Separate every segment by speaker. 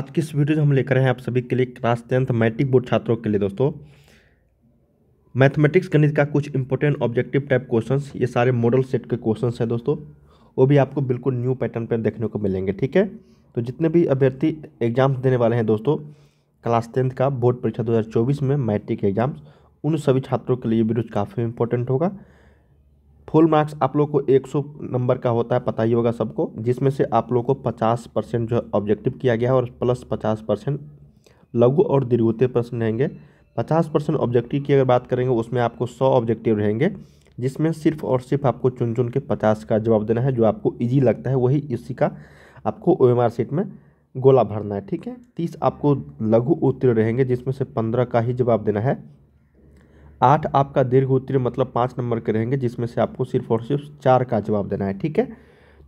Speaker 1: आज की इस वीडियो हम लेकर हैं आप सभी के लिए क्लास टेंथ मैट्रिक बोर्ड छात्रों के लिए दोस्तों मैथमेटिक्स गणित का कुछ इंपॉर्टेंट ऑब्जेक्टिव टाइप क्वेश्चंस ये सारे मॉडल सेट के क्वेश्चंस हैं दोस्तों वो भी आपको बिल्कुल न्यू पैटर्न पर देखने को मिलेंगे ठीक है तो जितने भी अभ्यर्थी एग्जाम्स देने वाले हैं दोस्तों क्लास टेंथ का बोर्ड परीक्षा दो में मैट्रिक एग्जाम्स उन सभी छात्रों के लिए वीडियो काफ़ी इंपॉर्टेंट होगा फुल मार्क्स आप लोग को 100 नंबर का होता है पता ही होगा सबको जिसमें से आप लोग को 50 परसेंट जो है ऑब्जेक्टिव किया गया है और प्लस 50 परसेंट लघु और दीर्घते प्रश्न रहेंगे 50 परसेंट ऑब्जेक्टिव की अगर बात करेंगे उसमें आपको 100 ऑब्जेक्टिव रहेंगे जिसमें सिर्फ और सिर्फ आपको चुन चुन के पचास का जवाब देना है जो आपको ईजी लगता है वही इसी का आपको ओ एम सीट में गोला भरना है ठीक है तीस आपको लघु उत्तीर्ण रहेंगे जिसमें से पंद्रह का ही जवाब देना है आठ आपका दीर्घ उत्तीर्ण मतलब पाँच नंबर के रहेंगे जिसमें से आपको सिर्फ और सिर्फ चार का जवाब देना है ठीक है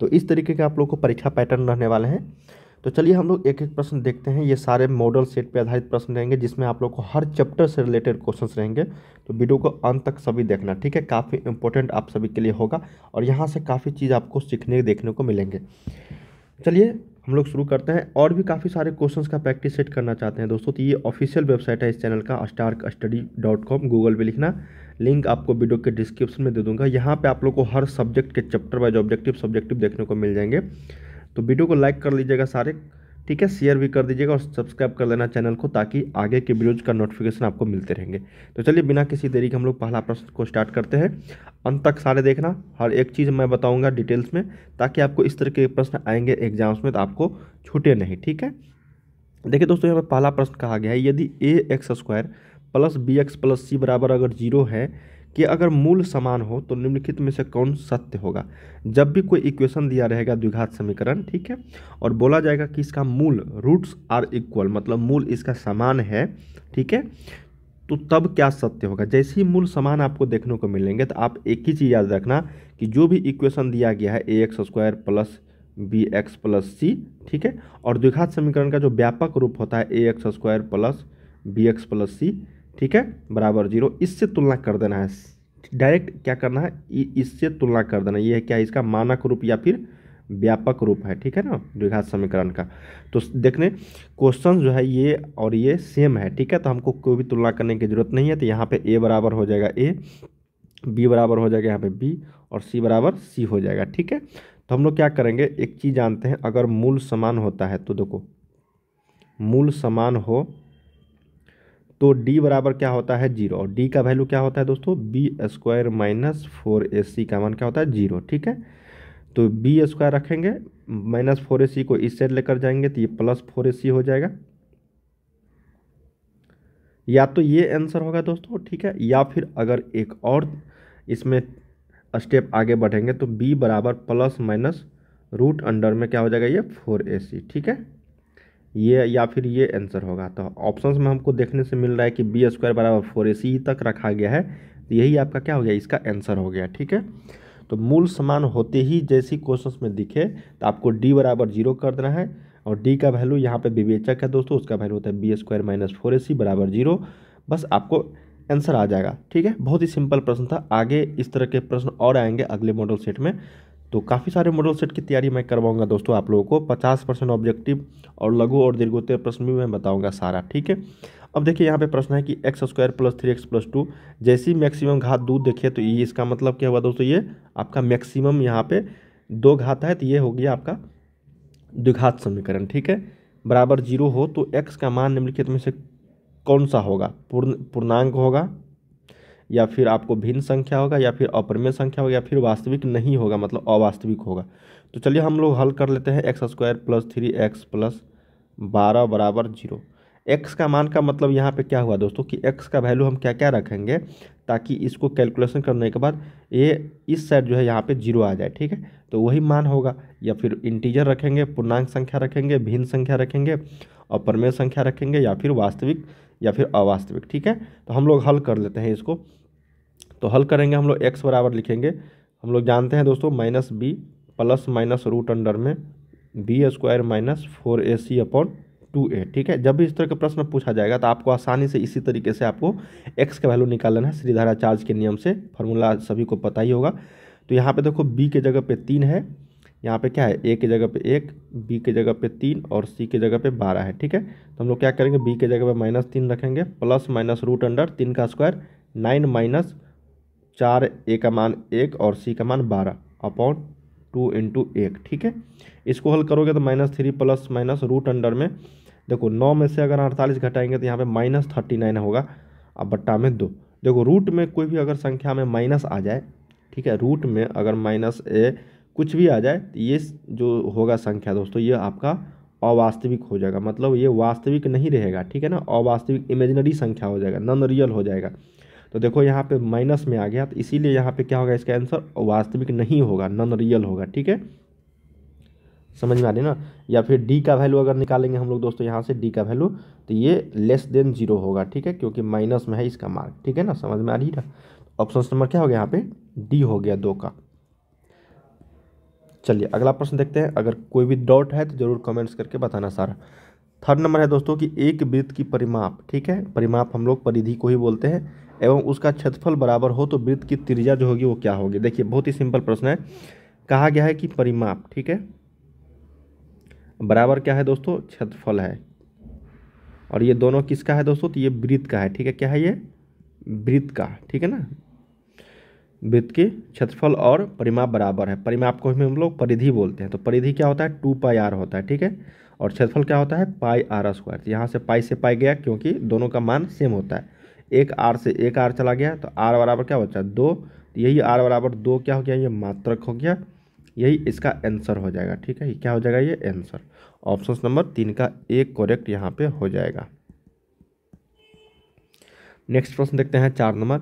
Speaker 1: तो इस तरीके के आप लोग को परीक्षा पैटर्न रहने वाले हैं तो चलिए हम लोग एक एक प्रश्न देखते हैं ये सारे मॉडल सेट पे आधारित प्रश्न रहेंगे जिसमें आप लोग को हर चैप्टर से रिलेटेड क्वेश्चंस रहेंगे तो वीडियो को अंत तक सभी देखना ठीक है काफ़ी इंपॉर्टेंट आप सभी के लिए होगा और यहाँ से काफ़ी चीज़ आपको सीखने देखने को मिलेंगे चलिए हम लोग शुरू करते हैं और भी काफ़ी सारे क्वेश्चंस का प्रैक्टिस सेट करना चाहते हैं दोस्तों तो ये ऑफिशियल वेबसाइट है इस चैनल का Stark study dot com Google पर लिखना लिंक आपको वीडियो के डिस्क्रिप्शन में दे दूंगा यहाँ पे आप लोग को हर सब्जेक्ट के चैप्टर वाइज ऑब्जेक्टिव सब्जेक्टिव देखने को मिल जाएंगे तो वीडियो को लाइक कर लीजिएगा सारे ठीक है शेयर भी कर दीजिएगा और सब्सक्राइब कर लेना चैनल को ताकि आगे के वीडियोज़ का नोटिफिकेशन आपको मिलते रहेंगे तो चलिए बिना किसी देरी के हम लोग पहला प्रश्न को स्टार्ट करते हैं अंत तक सारे देखना हर एक चीज़ मैं बताऊंगा डिटेल्स में ताकि आपको इस तरह के प्रश्न आएंगे एग्जाम्स में तो आपको छूटे नहीं ठीक है देखिए दोस्तों यहाँ पर पहला प्रश्न कहा गया है यदि A X square plus B X plus C बराबर अगर जीरो है कि अगर मूल समान हो तो निम्नलिखित में से कौन सत्य होगा जब भी कोई इक्वेशन दिया रहेगा द्विघात समीकरण ठीक है और बोला जाएगा कि इसका मूल रूट्स आर इक्वल मतलब मूल इसका समान है ठीक है तो तब क्या सत्य होगा जैसे ही मूल समान आपको देखने को मिलेंगे तो आप एक ही चीज़ याद रखना कि जो भी इक्वेशन दिया गया है A X square plus B X plus C ठीक है और द्विघात समीकरण का जो व्यापक रूप होता है A X square plus B X plus C ठीक है बराबर जीरो इससे तुलना कर देना है डायरेक्ट क्या करना है इससे तुलना कर देना ये है क्या इसका मानक रूप या फिर व्यापक रूप है ठीक है ना द्विघात समीकरण का तो देखने क्वेश्चन जो है ये और ये सेम है ठीक है तो हमको कोई भी तुलना करने की जरूरत नहीं है तो यहाँ पे ए बराबर हो जाएगा ए बी बराबर हो जाएगा यहाँ पे बी और सी बराबर सी हो जाएगा ठीक है तो हम लोग क्या करेंगे एक चीज़ जानते हैं अगर मूल समान होता है तो देखो मूल समान हो तो d बराबर क्या होता है जीरो और d का वैल्यू क्या होता है दोस्तों B square minus four A C का मान क्या होता है जीरो ठीक है तो बी स्क्वायर रखेंगे माइनस फोर ए सी को इस साइड लेकर जाएंगे तो ये प्लस फोर ए सी हो जाएगा या तो ये आंसर होगा दोस्तों ठीक है या फिर अगर एक और इसमें स्टेप आगे बढ़ेंगे तो बी बराबर प्लस माइनस रूट अंडर में क्या हो जाएगा ये फोर ए सी ठीक है ये या फिर ये आंसर होगा तो ऑप्शंस में हमको देखने से मिल रहा है कि बी स्क्वायर बराबर फोर ए सी तक रखा गया है तो यही आपका क्या हो गया इसका आंसर हो गया ठीक है तो मूल समान होते ही जैसी क्वेश्चन में दिखे तो आपको डी बराबर जीरो कर देना है और डी का वैल्यू यहाँ पे विवेचक है दोस्तों उसका वैल्यू होता है B square minus four A C बराबर जीरो बस आपको आंसर आ जाएगा ठीक है बहुत ही सिंपल प्रश्न था आगे इस तरह के प्रश्न और आएंगे अगले मॉडल सेट में तो काफ़ी सारे मॉडल सेट की तैयारी मैं करवाऊंगा दोस्तों आप लोगों को 50 परसेंट ऑब्जेक्टिव और लघु और दीर्घोत्तर प्रश्न भी मैं बताऊंगा सारा ठीक है अब देखिए यहाँ पे प्रश्न है कि X square plus three X plus two जैसी मैक्सिमम घात दूध देखिए तो ये इसका मतलब क्या हुआ दोस्तों ये आपका मैक्सिमम यहाँ पर दो घात है तो ये हो गया आपका द्विघात समीकरण ठीक है बराबर जीरो हो तो एक्स का मान निम्नलिखित में से कौन सा होगा पूर्ण पूर्णांक होगा या फिर आपको भिन्न संख्या होगा या फिर अप्रमेय संख्या होगा या फिर वास्तविक नहीं होगा मतलब अवास्तविक होगा तो चलिए हम लोग हल कर लेते हैं X square plus three X plus बारह बराबर जीरो एक्स का मान का मतलब यहाँ पे क्या हुआ दोस्तों कि एक्स का वैल्यू हम क्या क्या रखेंगे ताकि इसको कैलकुलेशन करने के बाद ये इस साइड जो है यहाँ पे जीरो आ जाए ठीक है तो वही मान होगा या फिर इंटीजर रखेंगे पूर्णांक संख्या रखेंगे भिन्न संख्या रखेंगे अप्रमेय संख्या रखेंगे या फिर वास्तविक या फिर अवास्तविक ठीक है तो हम लोग हल कर लेते हैं इसको तो हल करेंगे हम लोग एक्स बराबर लिखेंगे हम लोग जानते हैं दोस्तों minus B plus minus root under में B square minus four A C upon two A ठीक है जब भी इस तरह का प्रश्न पूछा जाएगा तो आपको आसानी से इसी तरीके से आपको एक्स का वैल्यू निकालना है श्रीधारा चार्ज के नियम से फॉर्मूला सभी को पता ही होगा तो यहाँ पर देखो बी के जगह पर तीन है यहाँ पे क्या है ए के जगह पे एक बी के जगह पे तीन और सी के जगह पे बारह है ठीक है तो हम लोग क्या करेंगे बी के जगह पे माइनस तीन रखेंगे प्लस माइनस रूट अंडर तीन का स्क्वायर नाइन माइनस चार ए का मान एक और सी का मान बारह अपॉन टू इंटू एक ठीक है इसको हल करोगे तो minus three plus minus root under में देखो नौ में से अगर अड़तालीस घटाएंगे तो यहाँ पे माइनस थर्टी नाइन होगा अब बट्टा में दो देखो रूट में कोई भी अगर संख्या में माइनस आ जाए ठीक है रूट में अगर माइनस ए कुछ भी आ जाए तो ये जो होगा संख्या दोस्तों ये आपका अवास्तविक हो जाएगा मतलब ये वास्तविक नहीं रहेगा ठीक है ना अवास्तविक इमेजिनरी संख्या हो जाएगा नॉन रियल हो जाएगा तो देखो यहाँ पे माइनस में आ गया तो इसीलिए यहाँ पे क्या होगा इसका आंसर वास्तविक नहीं होगा नॉन रियल होगा ठीक है समझ में आ रही ना या फिर डी का वैल्यू अगर निकालेंगे हम लोग दोस्तों यहाँ से डी का वैल्यू तो ये लेस देन जीरो होगा ठीक है क्योंकि माइनस में है इसका मार्क ठीक है ना समझ में आ रही ना ऑप्शन नंबर क्या हो गया यहाँ पे डी हो गया दो का चलिए अगला प्रश्न देखते हैं अगर कोई भी डाउट है तो ज़रूर कमेंट्स करके बताना सारा थर्ड नंबर है दोस्तों कि एक वृत्त की परिमाप ठीक है परिमाप हम लोग परिधि को ही बोलते हैं एवं उसका क्षेत्रफल बराबर हो तो वृत्त की त्रिज्या जो होगी वो क्या होगी देखिए बहुत ही सिंपल प्रश्न है कहा गया है कि परिमाप ठीक है बराबर क्या है दोस्तों क्षेत्रफल है और ये दोनों किसका है दोस्तों तो ये वृत्त का है ठीक है क्या है ये वृत्त का ठीक है ना वृत्त के क्षेत्रफल और परिमाप बराबर है परिमाप को हम लोग परिधि बोलते हैं तो परिधि क्या होता है टू पाई आर होता है ठीक है और क्षेत्रफल क्या होता है पाई आर स्क्वायर यहाँ से पाई से पाई गया क्योंकि दोनों का मान सेम होता है एक आर से एक आर चला गया तो आर बराबर क्या बचा दो यही आर बराबर दो क्या हो गया ये मात्रक हो गया यही इसका आंसर हो जाएगा ठीक है क्या हो जाएगा ये आंसर ऑप्शन नंबर तीन का एक करेक्ट यहाँ पे हो जाएगा नेक्स्ट प्रश्न देखते हैं चार नंबर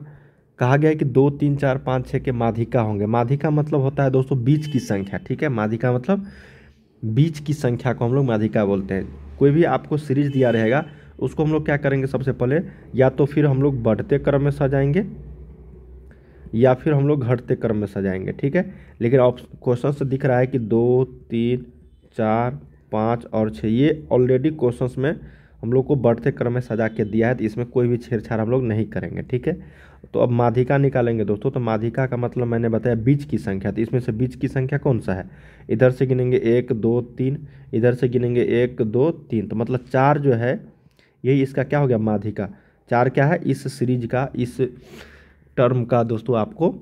Speaker 1: कहा गया है कि दो तीन चार पाँच छः के माधिका होंगे माधिका मतलब होता है दोस्तों बीच की संख्या ठीक है माधिका मतलब बीच की संख्या को हम लोग माधिका बोलते हैं कोई भी आपको सीरीज दिया रहेगा उसको हम लोग क्या करेंगे सबसे पहले या तो फिर हम लोग बढ़ते क्रम में सजाएंगे या फिर हम लोग घटते क्रम में सजाएंगे ठीक है लेकिन क्वेश्चन से दिख रहा है कि दो तीन चार पाँच और छः ये ऑलरेडी क्वेश्चन में हम लोग को बढ़ते क्रम में सजा के दिया है तो इसमें कोई भी छेड़छाड़ हम लोग नहीं करेंगे ठीक है तो अब माधिका निकालेंगे दोस्तों तो माधिका का मतलब मैंने बताया बीच की संख्या तो इसमें से बीच की संख्या कौन सा है इधर से गिनेंगे एक दो तीन इधर से गिनेंगे एक दो तीन तो मतलब चार जो है यही इसका क्या हो गया माधिका चार क्या है इस सीरीज का इस टर्म का दोस्तों आपको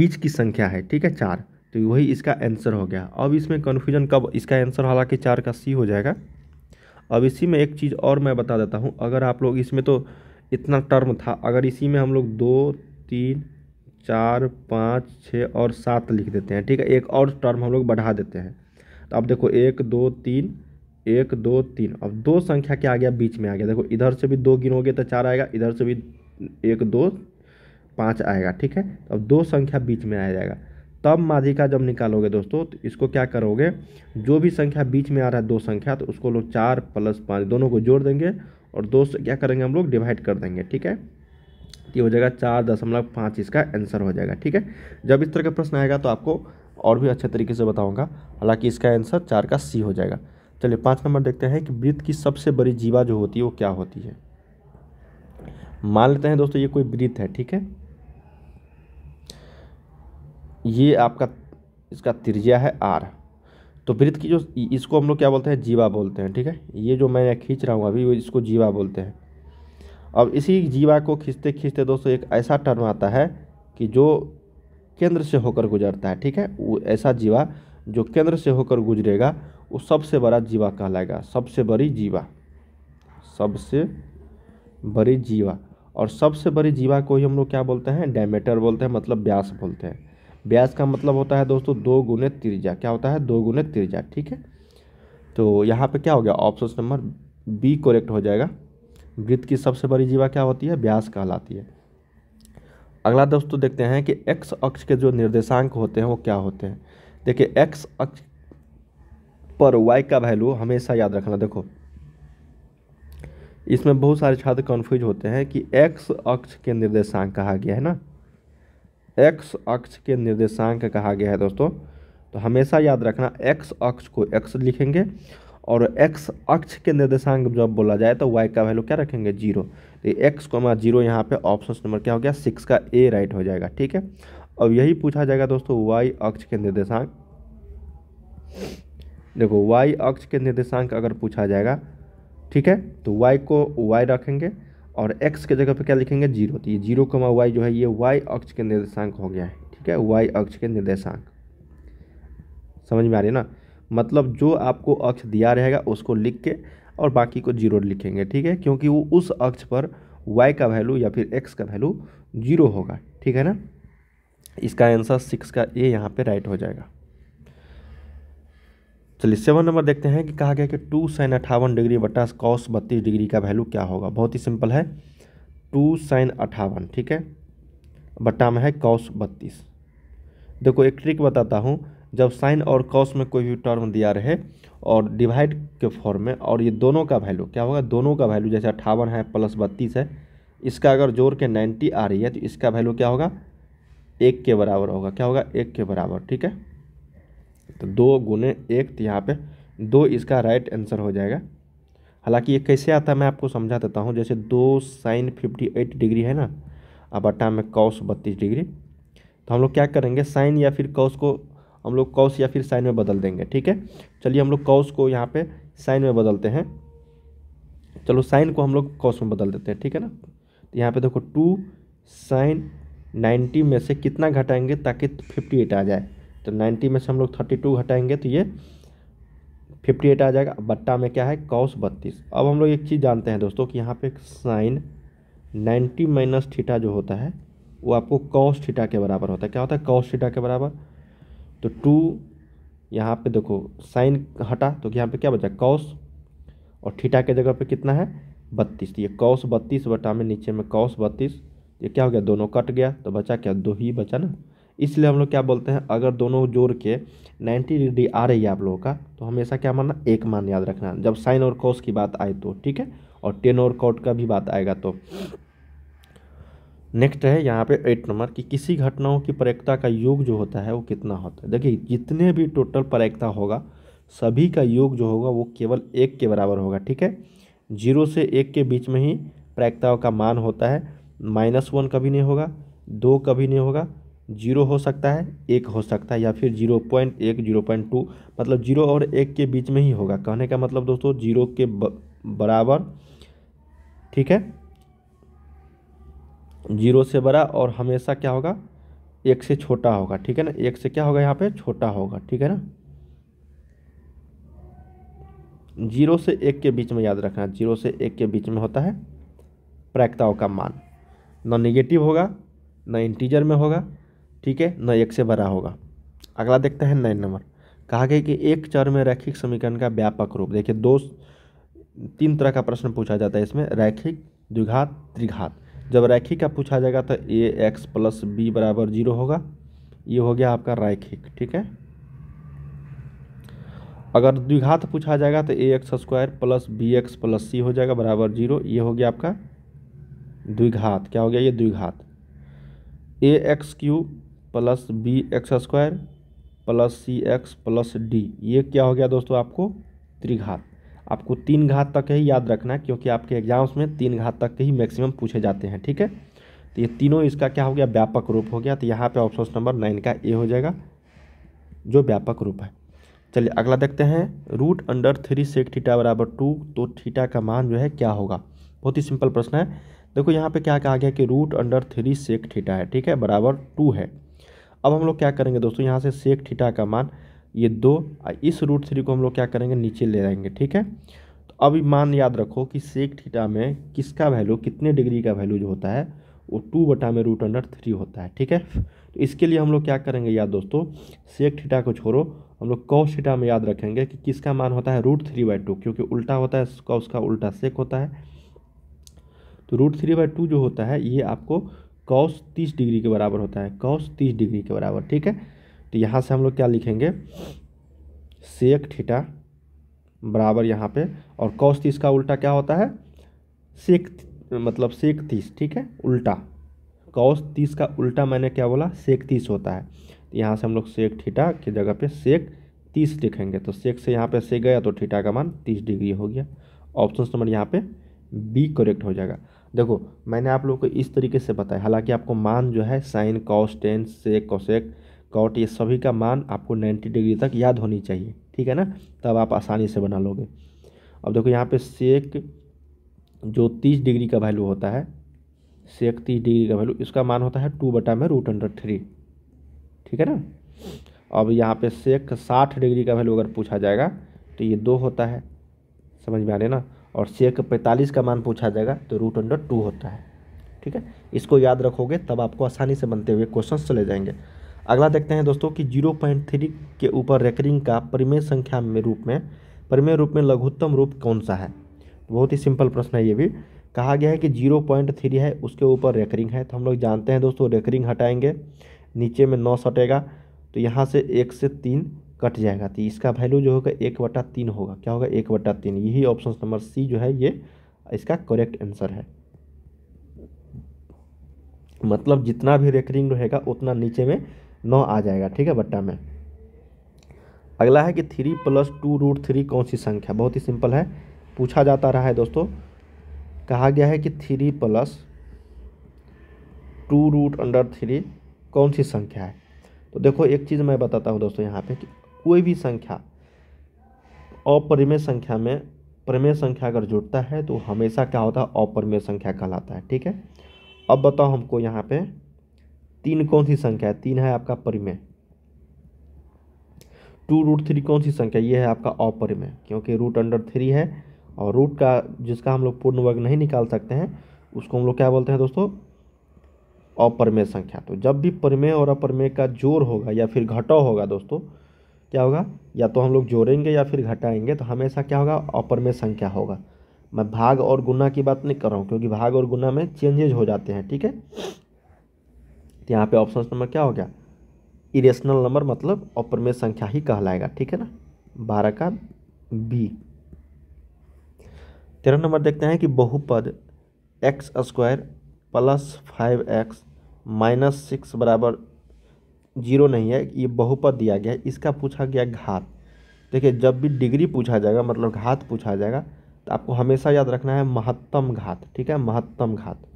Speaker 1: बीच की संख्या है ठीक है चार तो वही इसका आंसर हो गया अब इसमें कन्फ्यूजन कब इसका आंसर हालांकि चार का सी हो जाएगा अब इसी में एक चीज़ और मैं बता देता हूँ अगर आप लोग इसमें तो इतना टर्म था अगर इसी में हम लोग दो तीन चार पाँच छः और सात लिख देते हैं ठीक है एक और टर्म हम लोग बढ़ा देते हैं तो अब देखो एक दो तीन एक दो तीन अब दो संख्या क्या आ गया बीच में आ गया देखो इधर से भी दो गिनोगे तो चार आएगा इधर से भी एक दो पाँच आएगा ठीक है तो अब दो संख्या बीच में आ जाएगा तब माधिका जब निकालोगे दोस्तों तो इसको क्या करोगे जो भी संख्या बीच में आ रहा है दो संख्या तो उसको लोग चार प्लस पाँच दोनों को जोड़ देंगे और दो से क्या करेंगे हम लोग डिवाइड कर देंगे ठीक है तो ये हो जाएगा चार दशमलव पाँच इसका आंसर हो जाएगा ठीक है जब इस तरह का प्रश्न आएगा तो आपको और भी अच्छे तरीके से बताऊंगा हालांकि इसका आंसर चार का सी हो जाएगा चलिए पाँच नंबर देखते हैं कि वृत्त की सबसे बड़ी जीवा जो होती है वो क्या होती है मान लेते हैं दोस्तों ये कोई वृत्त है ठीक है ये आपका इसका त्रिज्या है आर तो वृत्त की जो इसको हम लोग क्या बोलते हैं जीवा बोलते हैं ठीक है ये जो मैं खींच रहा हूँ अभी इसको जीवा बोलते हैं अब इसी जीवा को खींचते खींचते दोस्तों एक ऐसा टर्म आता है कि जो केंद्र से होकर गुजरता है ठीक है वो ऐसा जीवा जो केंद्र से होकर गुजरेगा वो सबसे बड़ा जीवा कहलाएगा सबसे बड़ी जीवा सबसे बड़ी जीवा और सबसे बड़ी जीवा को ही हम लोग क्या बोलते हैं डायमीटर बोलते हैं मतलब व्यास बोलते हैं व्यास का मतलब होता है दोस्तों दो गुने त्रिजा क्या होता है दो गुने त्रिजा ठीक है तो यहाँ पे क्या हो गया ऑप्शन नंबर बी करेक्ट हो जाएगा वृत्त की सबसे बड़ी जीवा क्या होती है ब्यास कहलाती है अगला दोस्तों देखते हैं कि एक्स अक्ष के जो निर्देशांक होते हैं वो क्या होते हैं देखिए एक्स अक्ष पर वाई का वैल्यू हमेशा याद रखना देखो इसमें बहुत सारे छात्र कन्फ्यूज होते हैं कि एक्स अक्ष के निर्देशांक कहा गया है ना एक्स अक्ष के निर्देशांक कहा गया है दोस्तों तो हमेशा याद रखना एक्स अक्ष को एक्स लिखेंगे और एक्स अक्ष के निर्देशांक जब बोला जाए तो वाई का वैल्यू क्या रखेंगे जीरो तो एक्स को हमारा जीरो यहाँ पर ऑप्शन नंबर क्या हो गया सिक्स का ए राइट हो जाएगा ठीक है अब यही पूछा जाएगा दोस्तों वाई अक्ष के निर्देशांक देखो वाई अक्ष के निर्देशांक अगर पूछा जाएगा ठीक है तो वाई को वाई रखेंगे और x के जगह पे क्या लिखेंगे जीरो तो ये जीरो कमा वाई जो है ये y अक्ष के निर्देशांक हो गया है ठीक है y अक्ष के निर्देशांक समझ में आ रही है ना मतलब जो आपको अक्ष दिया रहेगा उसको लिख के और बाकी को जीरो लिखेंगे ठीक है क्योंकि वो उस अक्ष पर y का वैल्यू या फिर x का वैल्यू जीरो होगा ठीक है ना इसका आंसर सिक्स का ए यहाँ पर राइट हो जाएगा चलिए सेवन नंबर देखते हैं कि कहा गया कि टू साइन अठावन डिग्री बटा कॉस बत्तीस डिग्री का वैल्यू क्या होगा बहुत ही सिंपल है टू साइन अठावन ठीक है बटा में है कॉस बत्तीस देखो एक ट्रिक बताता हूँ जब साइन और कॉस में कोई भी टर्म दिया रहे और डिवाइड के फॉर्म में और ये दोनों का वैल्यू क्या होगा दोनों का वैल्यू जैसे अट्ठावन है प्लस बत्तीस है इसका अगर जोड़ के नाइन्टी आ रही है तो इसका वैल्यू क्या होगा एक के बराबर होगा क्या होगा एक के बराबर ठीक है तो दो गुने एक तो यहाँ पे दो इसका राइट आंसर हो जाएगा हालांकि ये कैसे आता है मैं आपको समझा देता हूँ जैसे दो साइन फिफ्टी एट डिग्री है ना अब अट्टा में कौस बत्तीस डिग्री तो हम लोग क्या करेंगे साइन या फिर कौस को हम लोग कौस या फिर साइन में बदल देंगे ठीक है चलिए हम लोग कौस को यहाँ पर साइन में बदलते हैं चलो साइन को हम लोग कौस में बदल देते हैं ठीक है ना तो यहाँ पर देखो टू साइन नाइन्टी में से कितना घटाएंगे ताकि फिफ्टी एट आ जाए तो नाइन्टी में से हम लोग थर्टी टू घटाएंगे तो ये फिफ्टी एट आ जाएगा बट्टा में क्या है कौस बत्तीस अब हम लोग एक चीज़ जानते हैं दोस्तों कि यहाँ पे साइन नाइन्टी माइनस थीटा जो होता है वो आपको कौस थीटा के बराबर होता है क्या होता है कौस थीटा के बराबर तो टू यहाँ पे देखो साइन हटा तो यहाँ पे क्या बचा कौस और ठीठा के जगह पर कितना है बत्तीस तो ये कौस बत्तीस बटा में नीचे में कौस बत्तीस ये क्या हो गया दोनों कट गया तो बचा क्या दो ही बचा ना इसलिए हम लोग क्या बोलते हैं अगर दोनों जोड़ के 90 डिग्री आ रही है आप लोगों का तो हमेशा क्या मानना एक मान याद रखना जब साइन और कॉस की बात आए तो ठीक है और टेन और कॉट का भी बात आएगा तो नेक्स्ट है यहाँ पे एट नंबर कि किसी घटनाओं की प्रयक्ता का योग जो होता है वो कितना होता है देखिए जितने भी टोटल प्रयक्ता होगा सभी का योग जो होगा वो केवल एक के बराबर होगा ठीक है जीरो से एक के बीच में ही प्रयक्ताओं का मान होता है माइनस वन कभी नहीं होगा दो कभी नहीं होगा जीरो हो सकता है एक हो सकता है या फिर जीरो पॉइंट एक जीरो पॉइंट टू मतलब जीरो और एक के बीच में ही होगा कहने का मतलब दोस्तों जीरो के ब, बराबर ठीक है जीरो से बड़ा और हमेशा क्या होगा एक से छोटा होगा ठीक है ना एक से क्या होगा यहाँ पे छोटा होगा ठीक है ना जीरो से एक के बीच में याद रखना जीरो से एक के बीच में होता है प्रैक्ताओं का मान ना निगेटिव होगा ना इंटीजर में होगा ठीक है न एक से बड़ा होगा अगला देखते हैं नाइन नंबर कहा गया कि एक चर में रैखिक समीकरण का व्यापक रूप देखिए दो तीन तरह का प्रश्न पूछा जाता है इसमें रैखिक द्विघात त्रिघात जब रैखिक का पूछा जाएगा तो ए एक्स प्लस बी बराबर जीरो होगा ये हो गया आपका रैखिक ठीक है अगर द्विघात पूछा जाएगा तो A X square plus B X plus C हो जाएगा बराबर जीरो ये हो गया आपका द्विघात क्या हो गया ये द्विघात A X cube plus B X square plus C X plus D ये क्या हो गया दोस्तों आपको त्रिघात आपको तीन घात तक ही याद रखना है क्योंकि आपके एग्जाम्स में तीन घात तक के ही मैक्सिमम पूछे जाते हैं ठीक है तो ये तीनों इसका क्या हो गया व्यापक रूप हो गया तो यहाँ पे ऑप्शन नंबर नाइन का ए हो जाएगा जो व्यापक रूप है चलिए अगला देखते हैं root under three sec theta बराबर टू तो थीटा का मान जो है क्या होगा बहुत ही सिंपल प्रश्न है देखो यहाँ पे क्या कहा गया कि root under three sec theta है ठीक है बराबर टू है अब हम लोग क्या करेंगे दोस्तों यहाँ से सेक ठीठा का मान ये दो इस रूट थ्री को हम लोग क्या करेंगे नीचे ले जाएंगे ठीक है तो अभी मान याद रखो कि सेक ठीठा में किसका वैल्यू कितने डिग्री का वैल्यू जो होता है वो टू बटा में रूट अंडर थ्री होता है ठीक है तो इसके लिए हम लोग क्या करेंगे याद दोस्तों सेक ठीठा को छोड़ो हम लोग कौश ठीटा में याद रखेंगे कि किसका मान होता है रूट थ्री बाई टू क्योंकि उल्टा होता है कौश का उल्टा सेक होता है तो रूट थ्री बाई टू जो होता है ये आपको कौश तीस डिग्री के बराबर होता है कौश तीस डिग्री के बराबर ठीक है तो यहाँ से हम लोग क्या लिखेंगे सेक थीटा बराबर यहाँ पे और कौश तीस का उल्टा क्या होता है सेक मतलब सेक तीस ठीक है उल्टा कौश तीस का उल्टा मैंने क्या बोला सेक तीस होता है तो यहाँ से हम लोग सेक ठीठा की जगह पे सेक तीस लिखेंगे तो सेक से यहाँ पे सेक गया तो ठीठा का मान तीस डिग्री हो गया ऑप्शन नंबर यहाँ पे बी करेक्ट हो जाएगा देखो मैंने आप लोग को इस तरीके से बताया हालांकि आपको मान जो है साइन कॉस टेन से कोसेक कॉट ये सभी का मान आपको 90 डिग्री तक याद होनी चाहिए ठीक है ना तब आप आसानी से बना लोगे अब देखो यहाँ पे सेक जो 30 डिग्री का वैल्यू होता है सेक 30 डिग्री का वैल्यू इसका मान होता है टू बटा में रूट अंडर थ्री ठीक है ना अब यहाँ पे सेक 60 डिग्री का वैल्यू अगर पूछा जाएगा तो ये दो होता है समझ में आ रहे ना और छः का पैंतालीस का मान पूछा जाएगा तो रूट अंडर टू होता है ठीक है इसको याद रखोगे तब आपको आसानी से बनते हुए क्वेश्चन चले जाएंगे अगला देखते हैं दोस्तों कि जीरो पॉइंट थ्री के ऊपर रेकरिंग का परिमेय संख्या में रूप में परिमेय रूप में लघुत्तम रूप कौन सा है बहुत ही सिंपल प्रश्न है ये भी कहा गया है कि जीरो पॉइंट थ्री है उसके ऊपर रेकरिंग है तो हम लोग जानते हैं दोस्तों रेकरिंग हटाएंगे नीचे में नौ सटेगा तो यहाँ से एक से तीन कट जाएगा तो इसका वैल्यू जो होगा एक बटा तीन होगा क्या होगा एक बटा तीन यही ऑप्शन नंबर सी जो है ये इसका करेक्ट आंसर है मतलब जितना भी रेकरिंग रहेगा उतना नीचे में नौ आ जाएगा ठीक है बट्टा में अगला है कि three plus two root three कौन सी संख्या बहुत ही सिंपल है पूछा जाता रहा है दोस्तों कहा गया है कि three plus two root under three कौन सी संख्या है तो देखो एक चीज़ मैं बताता हूँ दोस्तों यहाँ पे कि कोई भी संख्या अपरिमेय संख्या में परिमेय संख्या अगर जुड़ता है तो हमेशा क्या होता है अपरिमेय संख्या कहलाता है ठीक है अब बताओ हमको यहाँ पे तीन कौन सी संख्या है तीन है आपका परिमेय टू रूट थ्री कौन सी संख्या ये है आपका अपरिमेय क्योंकि रूट अंडर थ्री है और रूट का जिसका हम लोग पूर्ण वर्ग नहीं निकाल सकते हैं उसको हम लोग क्या बोलते हैं दोस्तों अपरिमेय संख्या तो जब भी परिमेय और अपरिमेय का जोर होगा या फिर घटाव होगा दोस्तों क्या होगा या तो हम लोग जोड़ेंगे या फिर घटाएंगे तो हमेशा क्या होगा अपर में संख्या होगा मैं भाग और गुना की बात नहीं कर रहा हूँ क्योंकि भाग और गुना में चेंजेज हो जाते हैं ठीक है तो यहाँ पे ऑप्शन नंबर क्या हो गया इरेशनल नंबर मतलब अपर में संख्या ही कहलाएगा ठीक है ना बारह का बी तेरह नंबर देखते हैं कि बहुपद X square plus five X minus six बराबर जीरो नहीं है ये बहुपद दिया गया है इसका पूछा गया घात देखिए जब भी डिग्री पूछा जाएगा मतलब घात पूछा जाएगा तो आपको हमेशा याद रखना है महत्तम घात ठीक है महत्तम घात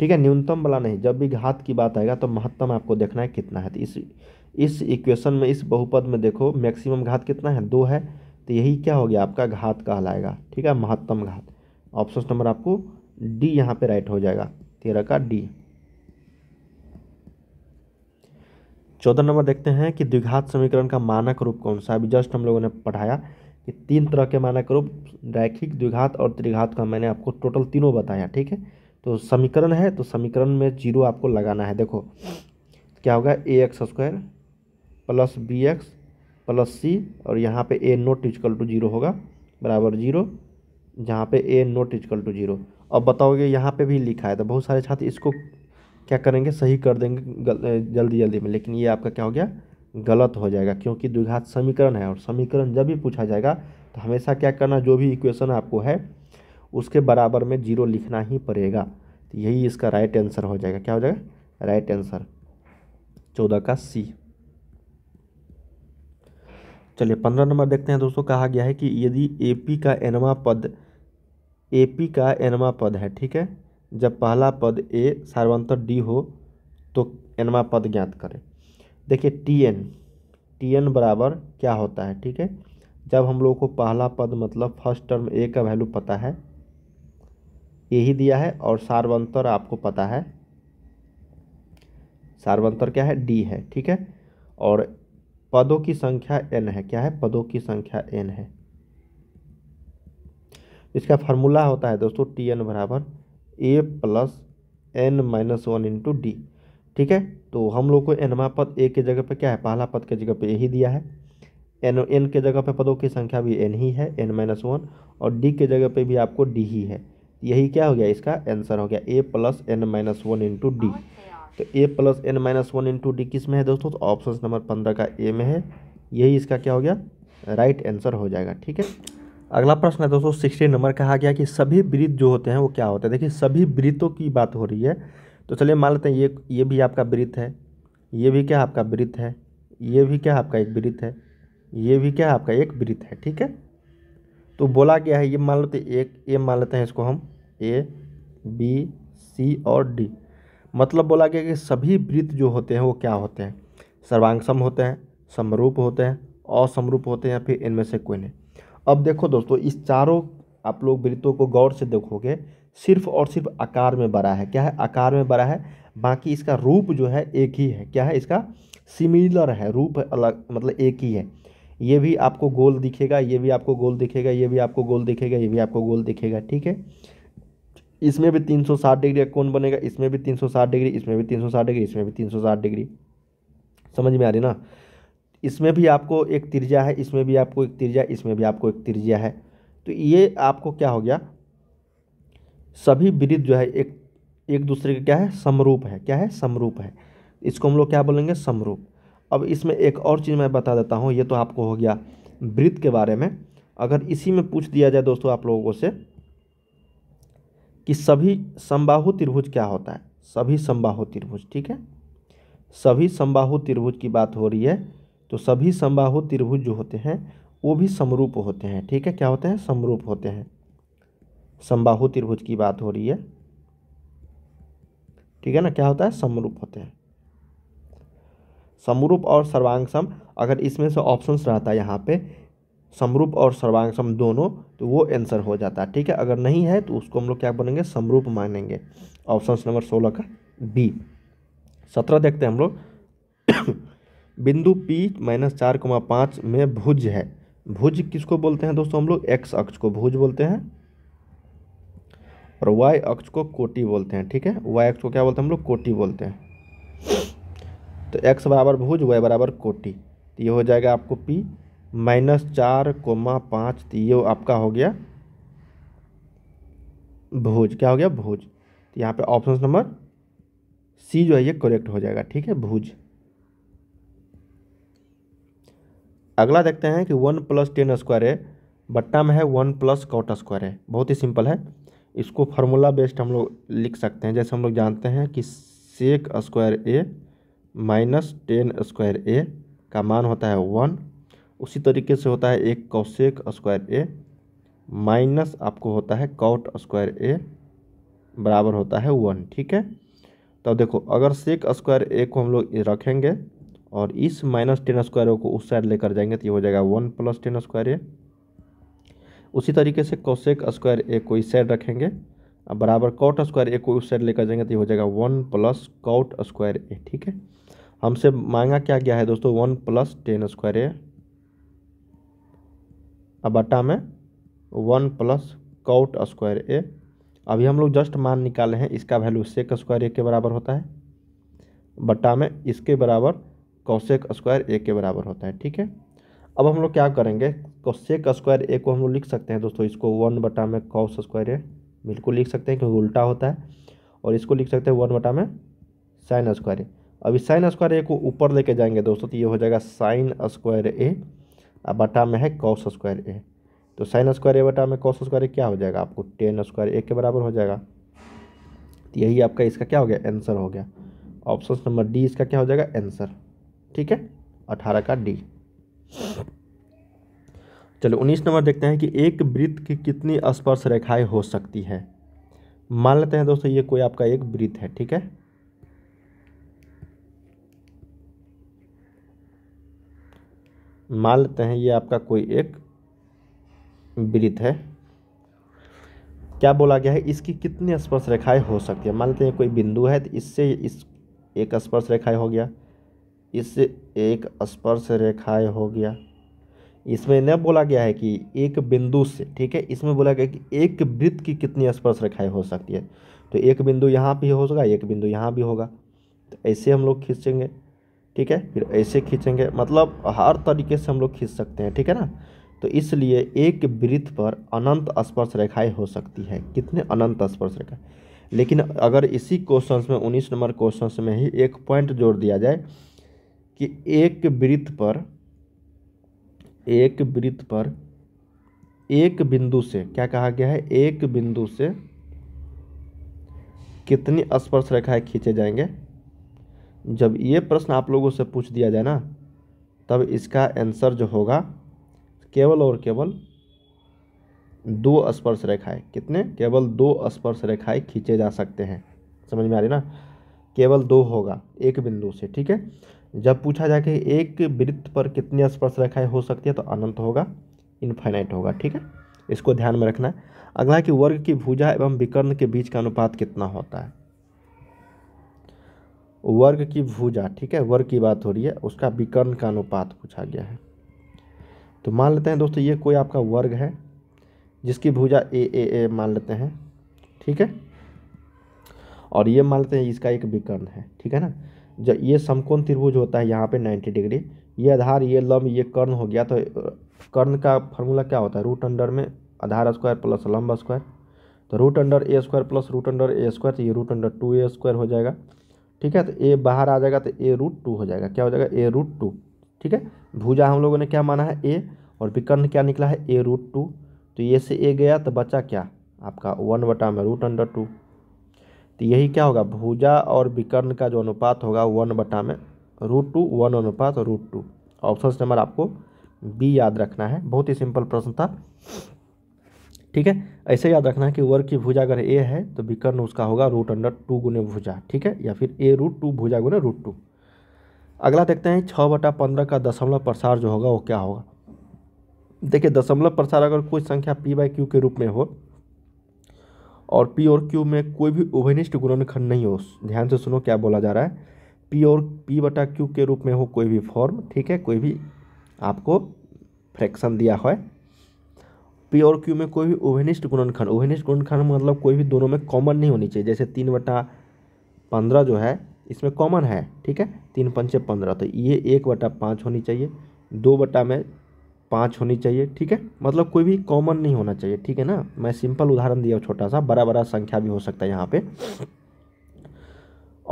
Speaker 1: ठीक है न्यूनतम वाला नहीं जब भी घात की बात आएगा तो महत्तम आपको देखना है कितना है तो इस इस इक्वेशन में इस बहुपद में देखो मैक्सिमम घात कितना है दो है तो यही क्या हो गया आपका घात कहलाएगा ठीक है महत्तम घात ऑप्शन नंबर आपको डी यहाँ पे राइट हो जाएगा तेरह का डी चौदह नंबर देखते हैं कि द्विघात समीकरण का मानक रूप कौन सा अभी जस्ट हम लोगों ने पढ़ाया कि तीन तरह के मानक रूप रैखिक द्विघात और त्रिघात का मैंने आपको टोटल तीनों बताया ठीक है तो समीकरण है तो समीकरण में जीरो आपको लगाना है देखो क्या होगा A X square plus B X plus C और यहाँ पे A not equal to zero होगा बराबर जीरो जहाँ पे A not equal to zero अब बताओगे यहाँ पे भी लिखा है तो बहुत सारे छात्र इसको क्या करेंगे सही कर देंगे जल्दी जल्दी में लेकिन ये आपका क्या हो गया गलत हो जाएगा क्योंकि द्विघात समीकरण है और समीकरण जब भी पूछा जाएगा तो हमेशा क्या करना जो भी इक्वेशन आपको है उसके बराबर में जीरो लिखना ही पड़ेगा तो यही इसका राइट आंसर हो जाएगा क्या हो जाएगा राइट आंसर चौदह का सी चलिए पंद्रह नंबर देखते हैं दोस्तों कहा गया है कि यदि ए पी का एनवा पद ए पी का एनवा पद है ठीक है जब पहला पद ए सार्वंतर डी हो तो एनवा पद ज्ञात करें देखिए टी एन टी एन बराबर क्या होता है ठीक है जब हम लोग को पहला पद मतलब फर्स्ट टर्म ए का वैल्यू पता है यही दिया है और सार्वंतर आपको पता है सार्वंतर क्या है डी है ठीक है और पदों की संख्या एन है क्या है पदों की संख्या एन है इसका फार्मूला होता है दोस्तों टी एन बराबर A plus N minus one into D ठीक है तो हम लोग को एनवा पद ए के जगह पे क्या है पहला पद के जगह पे यही दिया है एन एन के जगह पे पदों की संख्या भी एन ही है एन माइनस वन और डी के जगह पे भी आपको डी ही है यही क्या हो गया इसका आंसर हो गया A plus N minus one into D तो A plus N minus one into D किस में है दोस्तों तो ऑप्शन नंबर पंद्रह का ए में है यही इसका क्या हो गया राइट आंसर हो जाएगा ठीक है अगला प्रश्न है दोस्तों सिक्सटीन नंबर कहा गया कि सभी वृत्त जो होते हैं वो क्या होते हैं देखिए सभी वृत्तों की बात हो रही है तो चलिए मान लेते हैं ये ये भी आपका वृत्त है ये भी क्या आपका वृत्त है ये भी क्या आपका एक वृत्त है ये भी क्या आपका एक वृत्त है ठीक है तो बोला गया है ये मान लेते एक ए मान लेते हैं इसको हम ए बी सी और डी मतलब बोला गया कि सभी वृत्त जो होते हैं वो क्या होते हैं सर्वांगसम होते हैं समरूप होते हैं असमरूप होते हैं या फिर इनमें से कोई नहीं अब देखो दोस्तों इस चारों आप लोग वृत्तों को गौर से देखोगे सिर्फ और सिर्फ आकार में बड़ा है क्या है आकार में बड़ा है बाकी इसका रूप जो है एक ही है क्या है इसका सिमिलर है रूप अलग मतलब एक ही है ये भी आपको गोल दिखेगा ये भी आपको गोल दिखेगा ये भी आपको गोल दिखेगा ये भी आपको गोल दिखेगा ठीक है इसमें भी 360 डिग्री का बनेगा इसमें भी 360 डिग्री इसमें भी 360 डिग्री इसमें भी 360 डिग्री समझ में आ रही ना इसमें भी आपको एक तिरजा है इसमें भी आपको एक तिरजा इसमें भी आपको एक तिरजा है तो ये आपको क्या हो गया सभी वृद्ध जो है एक एक दूसरे के क्या है समरूप है क्या है समरूप है इसको हम लोग क्या बोलेंगे समरूप अब इसमें एक और चीज़ मैं बता देता हूँ ये तो आपको हो गया वृत्त के बारे में अगर इसी में पूछ दिया जाए दोस्तों आप लोगों से कि सभी समबाहु त्रिभुज क्या होता है सभी समबाहु त्रिभुज ठीक है सभी समबाहु त्रिभुज की बात हो रही है तो सभी समबाहु त्रिभुज जो होते हैं वो भी समरूप होते हैं ठीक है क्या होते हैं समरूप होते हैं समबाहु त्रिभुज की बात हो रही है ठीक है ना क्या होता है समरूप होते हैं समरूप और सर्वांगसम अगर इसमें से ऑप्शंस रहता है यहाँ पे समरूप और सर्वांगसम दोनों तो वो आंसर हो जाता है ठीक है अगर नहीं है तो उसको हम लोग क्या बोलेंगे समरूप मानेंगे ऑप्शन नंबर सोलह का बी सत्रह देखते हैं हम लोग बिंदु पी माइनस चार कमा पाँच में भुज है भुज किसको बोलते हैं दोस्तों हम लोग एक्स अक्ष को भुज बोलते हैं और वाई अक्ष को कोटि बोलते हैं ठीक है वाई अक्ष को क्या बोलते हैं हम लोग कोटि बोलते हैं तो एक्स बराबर भुज वाई बराबर कोटि तो ये हो जाएगा आपको पी माइनस चार कोमा पाँच तो ये आपका हो गया भुज क्या हो गया भुज तो यहाँ पे ऑप्शन नंबर सी जो है ये करेक्ट हो जाएगा ठीक है भुज अगला देखते हैं कि वन प्लस टेन स्क्वायर है बट्टा में है वन प्लस कॉट स्क्वायर है बहुत ही सिंपल है इसको फार्मूला बेस्ड हम लोग लिख सकते हैं जैसे हम लोग जानते हैं कि sec square A minus tan square A का मान होता है वन उसी तरीके से होता है एक कौशेक स्क्वायर ए माइनस आपको होता है कॉट स्क्वायर ए बराबर होता है वन ठीक है तो देखो अगर सेक स्क्वायर ए को हम लोग रखेंगे और इस माइनस टेन स्क्वायर को उस साइड लेकर जाएंगे तो ये हो जाएगा one plus tan square A उसी तरीके से कोसेक स्क्वायर ए को इस साइड रखेंगे अब बराबर कॉट स्क्वायर ए को उस साइड लेकर जाएंगे तो ये हो जाएगा one plus cot square A ठीक है हमसे मांगा क्या गया है दोस्तों one plus tan square A अब बटा में one plus cot square A अभी हम लोग जस्ट मान निकाले हैं इसका वैल्यू सेक स्क्वायर ए के बराबर होता है बटा में इसके बराबर कौशेक स्क्वायर ए के बराबर होता है ठीक है अब हम लोग क्या करेंगे कौशेक स्क्वायर ए को हम लोग लिख सकते हैं दोस्तों इसको वन बटा में कौश स्क्वायर ए बिल्कुल लिख सकते हैं क्योंकि उल्टा होता है और इसको लिख सकते हैं वन बटा में साइन स्क्वायर ए अब इस साइन स्क्वायर ए को ऊपर लेके जाएंगे दोस्तों तो ये हो जाएगा साइन स्क्वायर ए और बटा में है कौश स्क्वायर ए तो साइन स्क्वायर ए बटा में कौश स्क्वायर ए क्या हो जाएगा आपको टेन स्क्वायर ए के बराबर हो जाएगा तो यही आपका इसका क्या हो गया आंसर हो गया ऑप्शन नंबर डी इसका क्या हो जाएगा आंसर ठीक है अठारह का डी चलो उन्नीस नंबर देखते हैं कि एक वृत्त की कितनी स्पर्श रेखाएं हो सकती है मान लेते हैं दोस्तों ये कोई आपका एक वृत्त है ठीक है मान लेते हैं ये आपका कोई एक वृत्त है क्या बोला गया है इसकी कितनी स्पर्श रेखाएं हो सकती है मान लेते हैं कोई बिंदु है तो इससे इस एक स्पर्श रेखाएं हो गया इससे एक स्पर्श रेखाएँ हो गया इसमें न बोला गया है कि एक बिंदु से ठीक है इसमें बोला गया कि एक वृत्त की कितनी स्पर्श रेखाएँ हो सकती है तो एक बिंदु यहाँ भी हो सकता एक बिंदु यहाँ भी होगा तो ऐसे हम लोग खींचेंगे ठीक है फिर ऐसे खींचेंगे मतलब हर तरीके से हम लोग खींच सकते हैं ठीक है ना तो इसलिए एक वृत्त पर अनंत स्पर्श रेखाएँ हो सकती है कितने अनंत स्पर्श रेखाएँ लेकिन अगर इसी क्वेश्चन में उन्नीस नंबर क्वेश्चन में ही एक पॉइंट जोड़ दिया जाए कि एक वृत्त पर एक वृत्त पर एक बिंदु से क्या कहा गया है एक बिंदु से कितनी स्पर्श रेखाएं खींचे जाएंगे जब ये प्रश्न आप लोगों से पूछ दिया जाए ना तब इसका आंसर जो होगा केवल और केवल दो स्पर्श रेखाएं कितने केवल दो स्पर्श रेखाएं खींचे जा सकते हैं समझ में आ रही ना केवल दो होगा एक बिंदु से ठीक है जब पूछा जाए कि एक वृत्त पर कितनी स्पर्श रेखाएं हो सकती है तो अनंत होगा इनफाइनाइट होगा ठीक है इसको ध्यान में रखना है अगला कि वर्ग की भुजा एवं विकर्ण के बीच का अनुपात कितना होता है वर्ग की भुजा ठीक है वर्ग की बात हो रही है उसका विकर्ण का अनुपात पूछा गया है तो मान लेते हैं दोस्तों ये कोई आपका वर्ग है जिसकी भुजा ए ए ए मान लेते हैं ठीक है और ये मान लेते हैं इसका एक विकर्ण है ठीक है ना जब ये समकोण त्रिभुज होता है यहाँ पे 90 डिग्री ये आधार ये लम्ब ये कर्ण हो गया तो कर्ण का फॉर्मूला क्या होता है रूट अंडर में आधार स्क्वायर प्लस लम्ब स्क्वायर तो root under A square plus root under A square तो ये root under two A square हो जाएगा ठीक है तो ए बाहर आ जाएगा तो ए रूट टू हो जाएगा क्या हो जाएगा ए रूट टू ठीक है भुजा हम लोगों ने क्या माना है ए और विकर्ण क्या निकला है ए रूट टू तो ये से ए गया तो बचा क्या आपका वन बटा में रूट अंडर टू तो यही क्या होगा भुजा और विकर्ण का जो अनुपात होगा वन बटा में रूट टू वन अनुपात और रूट टू ऑप्शन नंबर आपको बी याद रखना है बहुत ही सिंपल प्रश्न था ठीक है ऐसे याद रखना है कि वर्ग की भुजा अगर ए है तो विकर्ण उसका होगा रूट अंडर टू गुने भुजा ठीक है या फिर ए रूट टू भुजा गुने रूट टू अगला देखते हैं छः बटा पंद्रह का दशमलव प्रसार जो होगा वो क्या होगा देखिए दशमलव प्रसार अगर कोई संख्या पी बाई क्यू के रूप में हो और पी और क्यू में कोई भी उभयनिष्ठ गुणनखंड नहीं हो ध्यान से सुनो क्या बोला जा रहा है पी और पी बटा क्यू के रूप में हो कोई भी फॉर्म ठीक है कोई भी आपको फ्रैक्शन दिया है पी और क्यू में कोई भी उभयनिष्ठ गुणनखंड उभयनिष्ठ गुणनखंड मतलब कोई भी दोनों में कॉमन नहीं होनी चाहिए जैसे तीन बटा पंद्रह जो है इसमें कॉमन है ठीक है तीन पंचे पंद्रह तो ये एक बटा पाँच होनी चाहिए दो बटा में पाँच होनी चाहिए ठीक है मतलब कोई भी कॉमन नहीं होना चाहिए ठीक है ना मैं सिंपल उदाहरण दिया छोटा सा बड़ा बड़ा संख्या भी हो सकता है यहाँ पे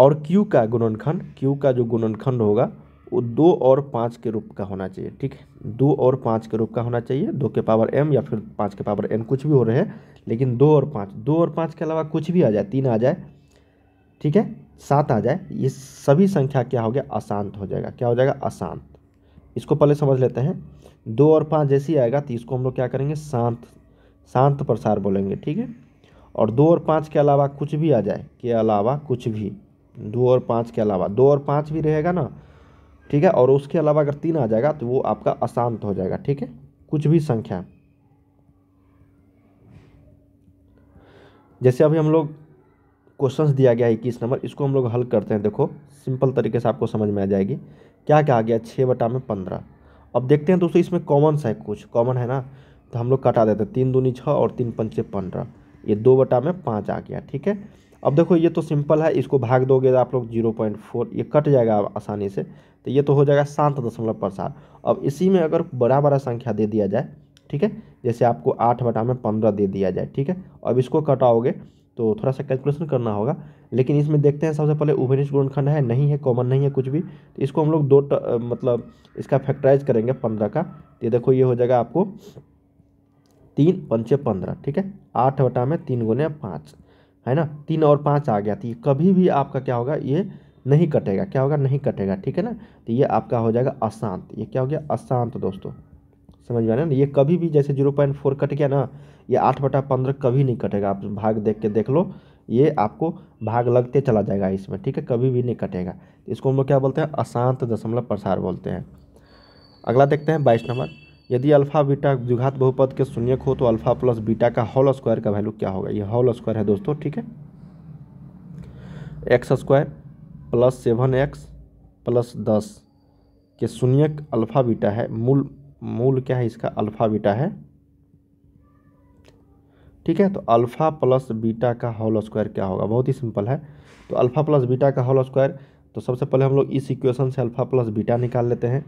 Speaker 1: और क्यू का गुणनखंड क्यू का जो गुणनखंड होगा वो दो और पाँच के रूप का होना चाहिए ठीक है दो और पाँच के रूप का होना चाहिए दो के पावर एम या फिर पाँच के पावर एन कुछ भी हो रहे हैं लेकिन दो और पाँच दो और पाँच के अलावा कुछ भी आ जाए तीन आ जाए ठीक है सात आ जाए ये सभी संख्या क्या हो गया अशांत हो जाएगा क्या हो जाएगा अशांत इसको पहले समझ लेते हैं दो और पाँच जैसे ही आएगा तो इसको हम लोग क्या करेंगे शांत शांत प्रसार बोलेंगे ठीक है और दो और पाँच के अलावा कुछ भी आ जाए के अलावा कुछ भी दो और पाँच के अलावा दो और पाँच भी रहेगा ना ठीक है और उसके अलावा अगर तीन आ जाएगा तो वो आपका अशांत हो जाएगा ठीक है कुछ भी संख्या जैसे अभी हम लोग क्वेश्चंस दिया गया है इक्कीस नंबर इसको हम लोग हल करते हैं देखो सिंपल तरीके से आपको समझ में आ जाएगी क्या क्या आ गया छः बटा में पंद्रह अब देखते हैं दोस्तों इसमें कॉमन सा है कुछ कॉमन है ना तो हम लोग कटा देते हैं तीन दूनी छः और तीन पंचे पंद्रह ये दो बटा में पाँच आ गया ठीक है अब देखो ये तो सिंपल है इसको भाग दोगे तो आप लोग जीरो पॉइंट फोर ये कट जाएगा आसानी से तो ये तो हो जाएगा सात दशमलव प्रसार अब इसी में अगर बड़ा बड़ा संख्या दे दिया जाए ठीक है जैसे आपको आठ बटा में पंद्रह दे दिया जाए ठीक है अब इसको कटाओगे तो थोड़ा सा कैलकुलेशन करना होगा लेकिन इसमें देखते हैं सबसे पहले उभयनिष्ठ गुणनखंड है नहीं है कॉमन नहीं है कुछ भी तो इसको हम लोग दो त, मतलब इसका फैक्टराइज करेंगे पंद्रह का ये देखो ये हो जाएगा आपको तीन पंचे पंद्रह ठीक है आठ वटा में तीन गुने पाँच है ना तीन और पाँच आ गया तो कभी भी आपका क्या होगा ये नहीं कटेगा क्या होगा नहीं कटेगा ठीक है ना तो ये आपका हो जाएगा अशांत ये क्या हो गया अशांत दोस्तों समझ में आ ना ये कभी भी जैसे जीरो पॉइंट फोर कट गया ना ये आठ बटा पंद्रह कभी नहीं कटेगा आप भाग देख के देख लो ये आपको भाग लगते चला जाएगा इसमें ठीक है कभी भी नहीं कटेगा इसको हम लोग क्या बोलते हैं अशांत दशमलव प्रसार बोलते हैं अगला देखते हैं बाईस नंबर यदि अल्फा बीटा द्विघात बहुपद के शून्यक हो तो अल्फा प्लस बीटा का होल स्क्वायर का वैल्यू क्या होगा ये होल स्क्वायर है दोस्तों ठीक है X square plus seven X plus दस के शून्यक अल्फ़ा बीटा है मूल मूल क्या है इसका अल्फ़ा बीटा है ठीक है तो अल्फ़ा प्लस बीटा का होल स्क्वायर क्या होगा बहुत ही सिंपल है तो अल्फ़ा प्लस बीटा का होल स्क्वायर तो सबसे पहले हम लोग इस इक्वेशन से अल्फ़ा प्लस बीटा निकाल लेते हैं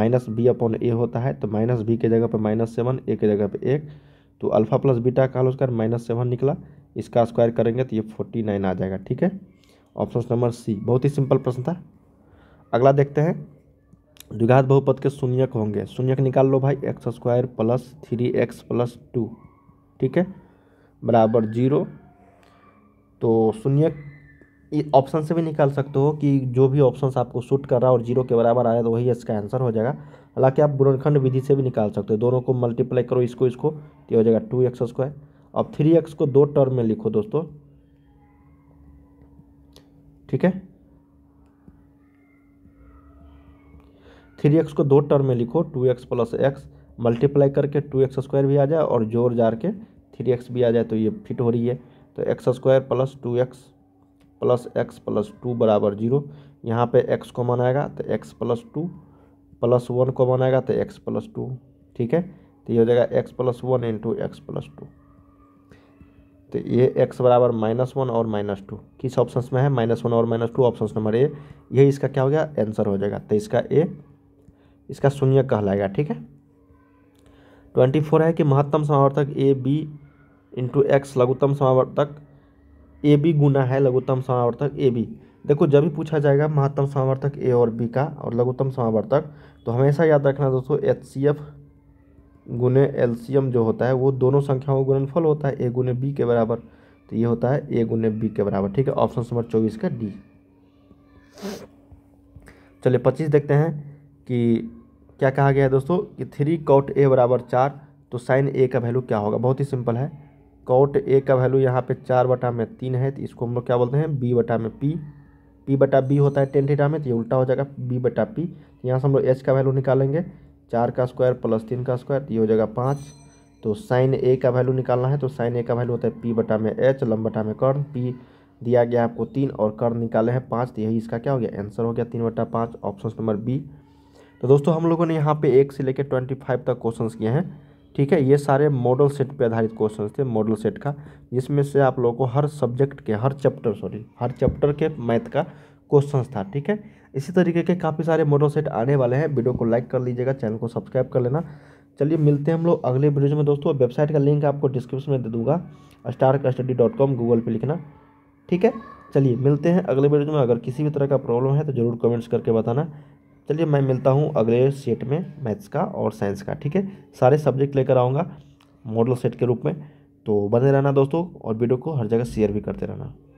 Speaker 1: माइनस बी अपॉन ए होता है तो माइनस बी के जगह पर माइनस सेवन ए के जगह पर एक तो अल्फ़ा प्लस बीटा का होल स्क्वायर माइनस सेवन निकला इसका स्क्वायर करेंगे तो ये फोर्टी नाइन आ जाएगा ठीक है ऑप्शन नंबर सी बहुत ही सिंपल प्रश्न था अगला देखते हैं द्विघात बहुपद के शून्यक होंगे शून्यक निकाल लो भाई X square plus three X plus two ठीक है बराबर जीरो तो शून्य ऑप्शन से भी निकाल सकते हो कि जो भी ऑप्शन आपको शूट कर रहा है और जीरो के बराबर आया तो वही इसका आंसर हो जाएगा हालांकि आप गुणनखंड विधि से भी निकाल सकते हो दोनों को मल्टीप्लाई करो इसको इसको तो हो जाएगा टू एक्स स्क्वायर अब थ्री एक्स को दो टर्म में लिखो दोस्तों ठीक है थ्री एक्स को दो टर्म में लिखो two X plus X multiply करके टू एक्स स्क्वायर भी आ जाए और जोर जार के थ्री एक्स भी आ जाए तो ये फिट हो रही है तो X square plus two X plus X plus two बराबर जीरो यहाँ पे एक्स कॉमन आएगा तो X plus two plus one common आएगा तो एक्स प्लस टू ठीक है तो ये हो जाएगा X plus one into X plus two तो ये एक्स बराबर माइनस वन और माइनस टू किस ऑप्शन में है माइनस वन और minus two option number A यही इसका क्या हो गया आंसर हो जाएगा तो इसका ए इसका शून्य कहलाएगा ठीक है ट्वेंटी फोर है कि महत्तम समावर्तक ए बी इंटू एक्स लघुत्तम समावर्तक ए बी गुना है लघुत्तम समावर्तक ए बी देखो जब भी पूछा जाएगा महत्तम समावर्तक ए और बी का और लघुत्तम समावर्तक तो हमेशा याद रखना दोस्तों एच सी एफ गुने एल सी एम जो होता है वो दोनों संख्याओं का गुणनफल होता है ए गुने बी के बराबर तो ये होता है ए गुने बी के बराबर ठीक है ऑप्शन नंबर चौबीस का डी चलिए पच्चीस देखते हैं कि क्या कहा गया है दोस्तों कि थ्री कॉट ए बराबर चार तो साइन ए का वैल्यू क्या होगा बहुत ही सिंपल है कॉट ए का वैल्यू यहाँ पे चार बटा में तीन है तो इसको हम लोग क्या बोलते हैं बी बटा में पी पी बटा बी होता है टेन थीटा में तो ये उल्टा हो जाएगा बी बटा पी तो यहाँ से हम लोग एच का वैल्यू निकालेंगे चार का स्क्वायर प्लस तीन का स्क्वायर तो ये हो जाएगा पाँच तो साइन ए का वैल्यू निकालना है तो साइन ए का वैल्यू होता है पी बटा में एच लम बटा में कर्ण पी दिया गया आपको तीन और कर्ण निकाले हैं पाँच तो यही इसका क्या हो गया आंसर हो गया तीन बटा पाँच ऑप्शन नंबर बी तो दोस्तों हम लोगों ने यहाँ पे एक से लेकर ट्वेंटी फाइव तक क्वेश्चन किए हैं ठीक है ये सारे मॉडल सेट पे आधारित क्वेश्चन थे मॉडल सेट का जिसमें से आप लोगों को हर सब्जेक्ट के हर चैप्टर सॉरी हर चैप्टर के मैथ का क्वेश्चन था ठीक है इसी तरीके के काफ़ी सारे मॉडल सेट आने वाले हैं वीडियो को लाइक कर लीजिएगा चैनल को सब्सक्राइब कर लेना चलिए मिलते हैं हम लोग अगले वीडियो में दोस्तों वेबसाइट का लिंक आपको डिस्क्रिप्शन में दे दूंगा star study dot com Google पर लिखना ठीक है चलिए मिलते हैं अगले वीडियो में अगर किसी भी तरह का प्रॉब्लम है तो ज़रूर कमेंट्स करके बताना चलिए मैं मिलता हूँ अगले सेट में मैथ्स का और साइंस का ठीक है सारे सब्जेक्ट लेकर आऊँगा मॉडल सेट के रूप में तो बने रहना दोस्तों और वीडियो को हर जगह शेयर भी करते रहना